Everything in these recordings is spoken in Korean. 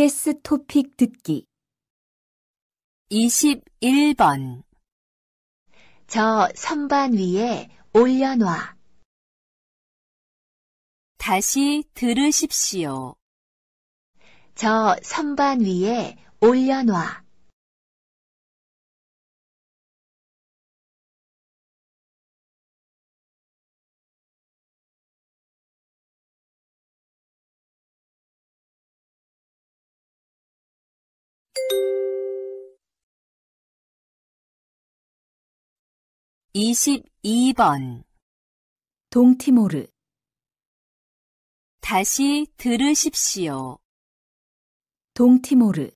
예스 토픽 듣기 21번 저 선반 위에 올려놔. 다시 들으십시오. 저 선반 위에 올려놔. 22번 동티모르 다시 들으십시오. 동티모르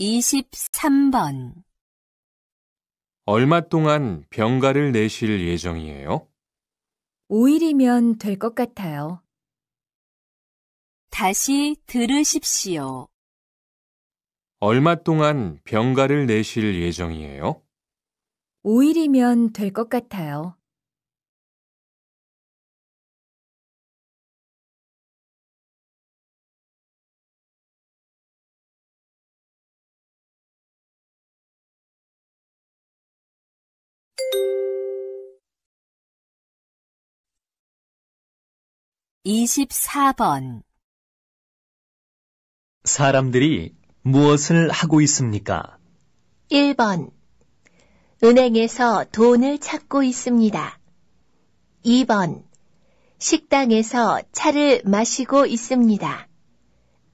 23번 얼마 동안 병가를 내실 예정이에요? 5일이면 될 것 같아요. 다시 들으십시오. 얼마 동안 병가를 내실 예정이에요? 5일이면 될 것 같아요. 24번 사람들이 무엇을 하고 있습니까? 1번 은행에서 돈을 찾고 있습니다. 2번 식당에서 차를 마시고 있습니다.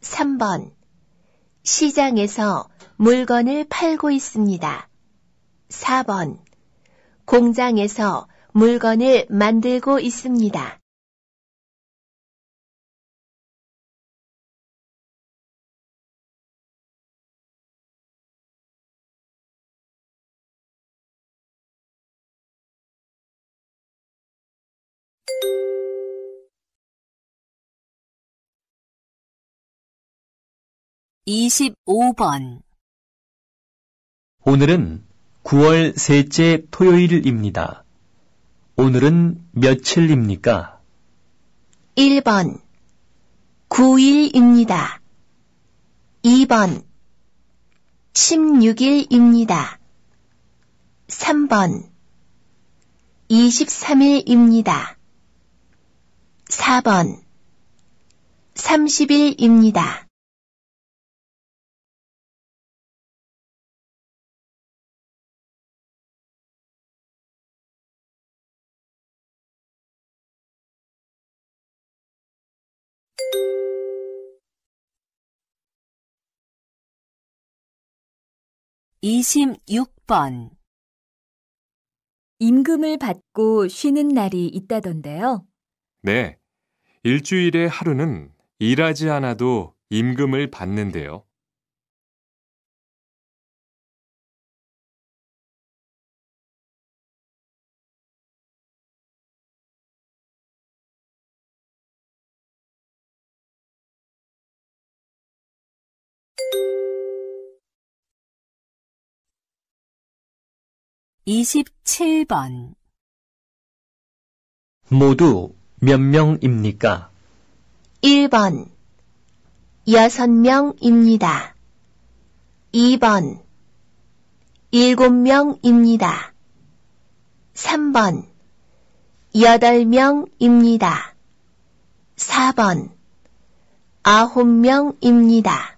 3번 시장에서 물건을 팔고 있습니다. 4번 공장에서 물건을 만들고 있습니다. (25번) 오늘은 9월 셋째 토요일입니다. 오늘은 며칠입니까? 1번 9일입니다. 2번 16일입니다. 3번 23일입니다. 4번 30일입니다. 26번 임금을 받고 쉬는 날이 있다던데요. 네, 일주일에 하루는 일하지 않아도 임금을 받는데요. 27번 모두 몇 명입니까? 1번 6 명입니다. 2번 7 명입니다. 3번 8 명입니다. 4번 9 명입니다.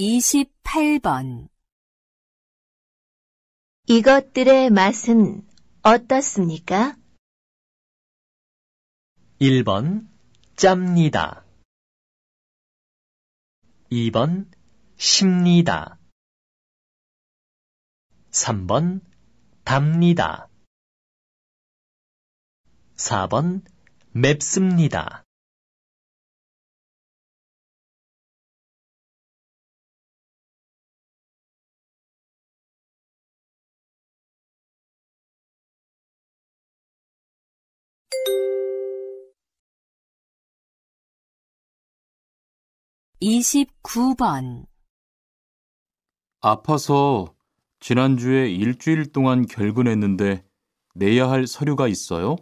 28번 이것들의 맛은 어떻습니까? 1번 짭니다. 2번 십니다. 3번 답니다. 4번 맵습니다. 29번 아파서 지난주에 일주일 동안 결근했는데 내야 할 서류가 있어요?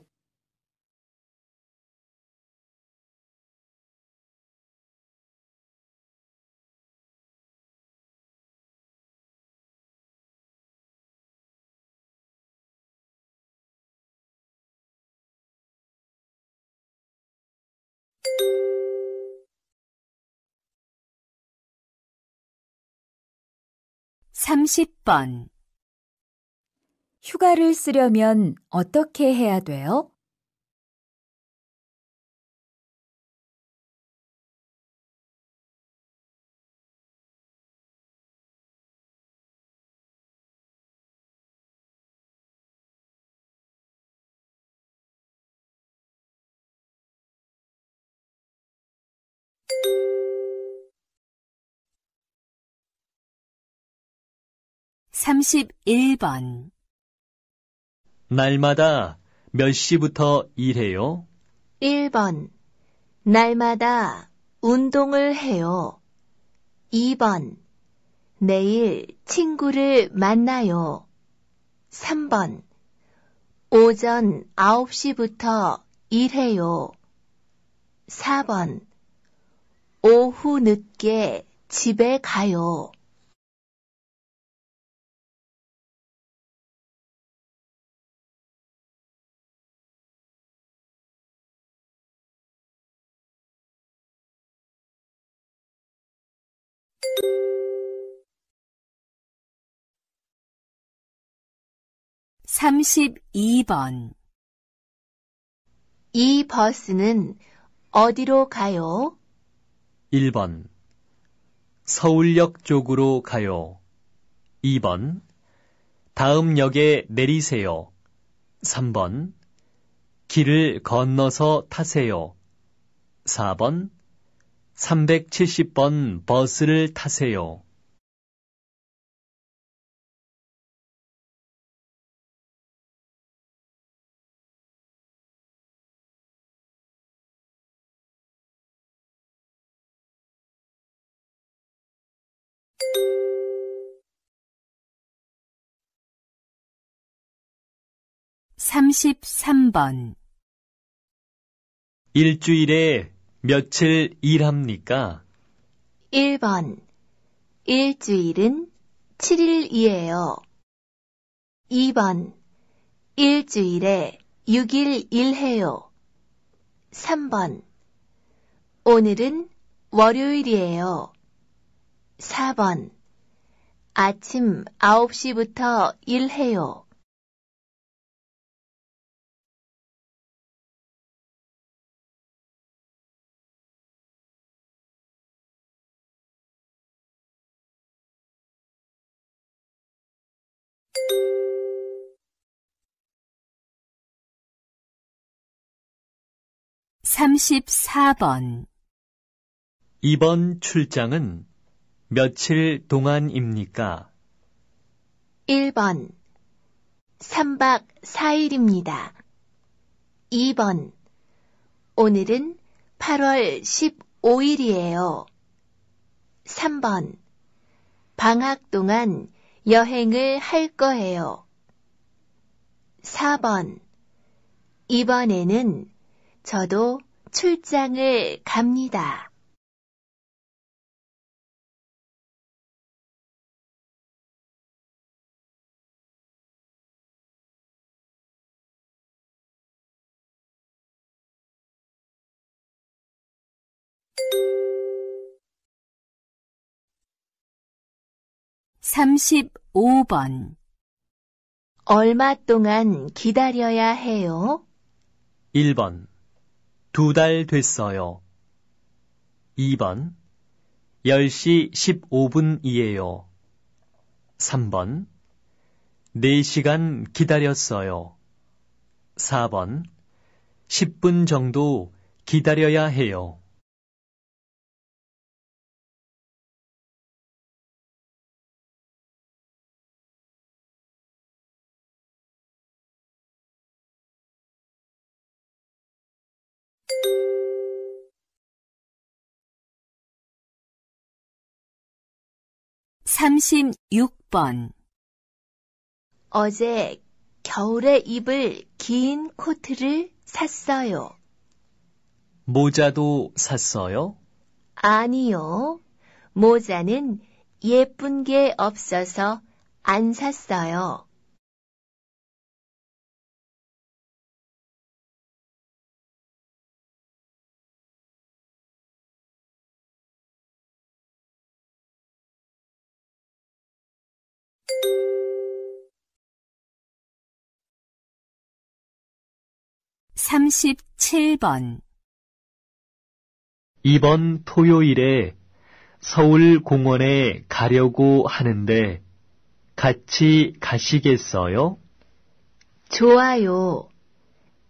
30번 휴가를 쓰려면 어떻게 해야 돼요? 31번 날마다 몇 시부터 일해요? 1번. 날마다 운동을 해요. 2번. 내일 친구를 만나요. 3번. 오전 9시부터 일해요. 4번. 오후 늦게 집에 가요. 32번 이 버스는 어디로 가요? 1번 서울역 쪽으로 가요. 2번 다음 역에 내리세요. 3번 길을 건너서 타세요. 4번 370번 버스를 타세요. 33번 일주일에 며칠 일합니까? 1번. 일주일은 7일이에요. 2번. 일주일에 6일 일해요. 3번. 오늘은 월요일이에요. 4번. 아침 9시부터 일해요. 34번 이번 출장은 며칠 동안입니까? 1번 3박 4일입니다. 2번 오늘은 8월 15일이에요. 3번 방학 동안 여행을 할 거예요. 4번. 이번에는 저도 출장을 갑니다. 35번 얼마 동안 기다려야 해요? 1번. 두 달 됐어요. 2번. 10시 15분이에요. 3번. 4시간 기다렸어요. 4번. 10분 정도 기다려야 해요. 36번 어제 겨울에 입을 긴 코트를 샀어요. 모자도 샀어요? 아니요. 모자는 예쁜 게 없어서 안 샀어요. 37번 이번 토요일에 서울 공원에 가려고 하는데 같이 가시겠어요? 좋아요.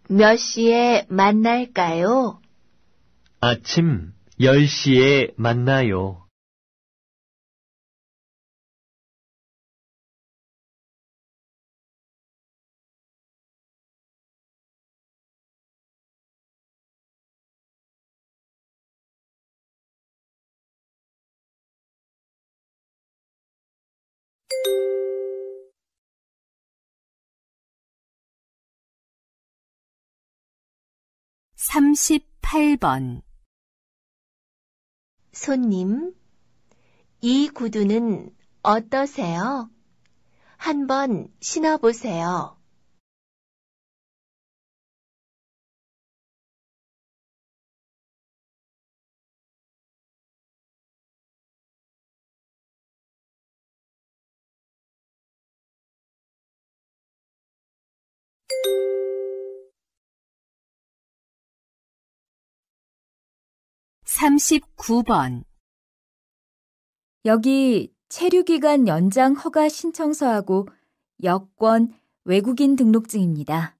몇 시에 만날까요? 아침 10시에 만나요. 38번 손님, 이 구두는 어떠세요? 한번 신어보세요. 39번 여기 체류기간 연장 허가 신청서하고 여권, 외국인 등록증입니다.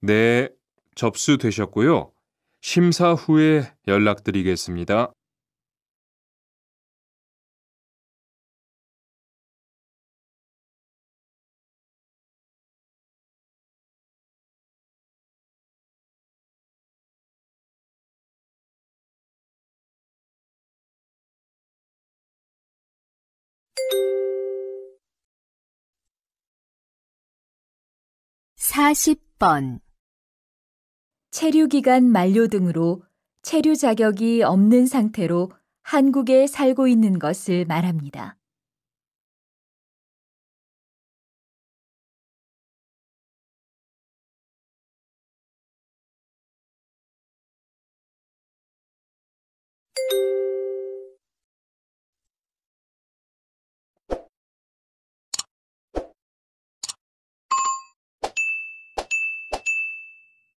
네, 접수되셨고요. 심사 후에 연락드리겠습니다. 40번 체류기간 만료 등으로 체류 자격이 없는 상태로 한국에 살고 있는 것을 말합니다.